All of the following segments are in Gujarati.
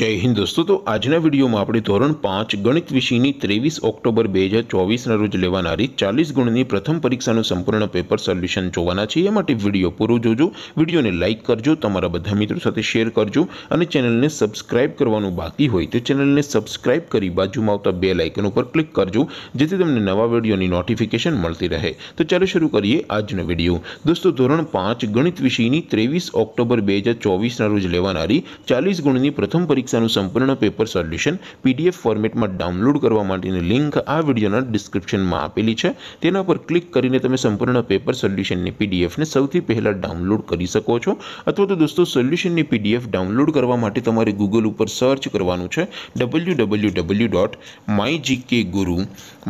જય હિન્દ દોસ્તો તો આજના વિડીયોમાં આપણે ધોરણ પાંચ ગણિત વિષયની ત્રેવીસ ઓક્ટોબર બે હજાર ચોવીસના રોજ લેવાનારી ચાલીસ ગુણની પ્રથમ પરીક્ષાનું સંપૂર્ણ પેપર સોલ્યુશન જોવાના છે એ માટે વિડીયો પૂરો જોજો વિડીયોને લાઇક કરજો તમારા બધા મિત્રો સાથે શેર કરજો અને ચેનલને સબસ્ક્રાઇબ કરવાનું બાકી હોય તો ચેનલને સબસ્ક્રાઇબ કરી બાજુમાં આવતા બે લાઇકન ઉપર ક્લિક કરજો જેથી તમને નવા વિડીયોની નોટિફિકેશન મળતી રહે તો ચાલો શરૂ કરીએ આજનો વિડીયો દોસ્તો ધોરણ પાંચ ગણિત વિષયની ત્રેવીસ ઓક્ટોબર બે હજાર ચોવીસના રોજ લેવાનારી ચાલીસ ગુણની પ્રથમ પરીક્ષા પરીક્ષાનું સંપૂર્ણ પેપર સોલ્યુશન પીડીએફ ફોર્મેટમાં ડાઉનલોડ કરવા માટેની લિંક આ વિડીયોના ડિસ્ક્રિપ્શનમાં આપેલી છે તેના પર ક્લિક કરીને તમે સંપૂર્ણ પેપર સોલ્યુશનની પીડીએફને સૌથી પહેલાં ડાઉનલોડ કરી શકો છો અથવા તો દોસ્તો સોલ્યુશનની પીડીએફ ડાઉનલોડ કરવા માટે તમારે ગૂગલ ઉપર સર્ચ કરવાનું છે W W W dot my GK guru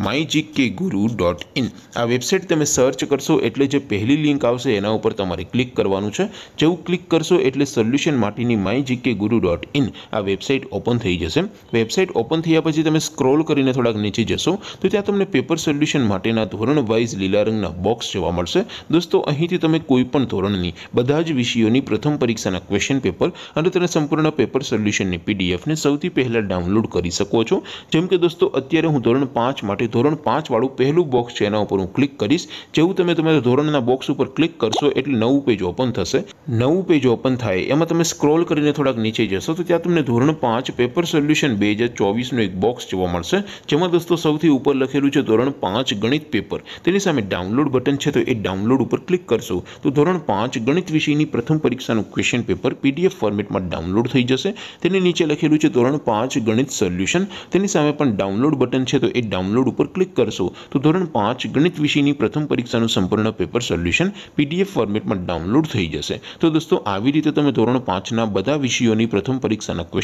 my GK guru dot in આ વેબસાઇટ તમે સર્ચ કરશો એટલે જે પહેલી લિંક આવશે એના ઉપર તમારે ક્લિક કરવાનું છે જેવું ક્લિક કરશો એટલે સોલ્યુશન માટેની my GK guru dot in આ વેબસાઇટ ઓપન થઈ જશે વેબસાઇટ ઓપન થયા પછી તમે સ્ક્રોલ કરીને થોડાક નીચે જશો તો ત્યાં તમને પેપર સોલ્યુશન માટેના ધોરણ વાઇઝ લીલા રંગના બોક્સ જોવા મળશે દોસ્તો અહીંથી તમે કોઈ પણ ધોરણની બધા જ વિષયોની પ્રથમ પરીક્ષાના ક્વેશ્ચન પેપર અને તેના સંપૂર્ણ પેપર સોલ્યુશનની પીડીએફને સૌથી પહેલાં ડાઉનલોડ કરી શકો છો જેમ કે દોસ્તો અત્યારે હું ધોરણ પાંચ માટે ધોરણ પાંચવાળું પહેલું બોક્સ છે એના ઉપર હું ક્લિક કરીશ જેવું તમે તમારા ધોરણના બોક્સ ઉપર ક્લિક કરશો એટલે નવું પેજ ઓપન થશે નવું પેજ ઓપન થાય એમાં તમે સ્ક્રોલ કરીને થોડાક નીચે જશો તો ત્યાં તમને ધોરણ પાંચ પેપર સોલ્યુશન બે હજાર ચોવીસનું એક બોક્સ જોવા મળશે જેમાં દોસ્તો સૌથી ઉપર લખેલું છે ધોરણ પાંચ ગણિત પેપર તેની સામે ડાઉનલોડ બટન છે તો એ ડાઉનલોડ ઉપર ક્લિક કરશો તો ધોરણ પાંચ ગણિત વિષયની પ્રથમ પરીક્ષાનું ક્વેશ્ચન પેપર પીડીએફ ફોર્મેટમાં ડાઉનલોડ થઈ જશે તેની નીચે લખેલું છે ધોરણ પાંચ ગણિત સોલ્યુશન તેની સામે પણ ડાઉનલોડ બટન છે તો એ ડાઉનલોડ ઉપર ક્લિક કરશો તો ધોરણ પાંચ ગણિત વિષયની પ્રથમ પરીક્ષાનું સંપૂર્ણ પેપર સોલ્યુશન પીડીએફ ફોર્મેટમાં ડાઉનલોડ થઈ જશે તો દોસ્તો આવી રીતે તમે ધોરણ પાંચના બધા વિષયોની પ્રથમ પરીક્ષાના ક્વેશ્ચન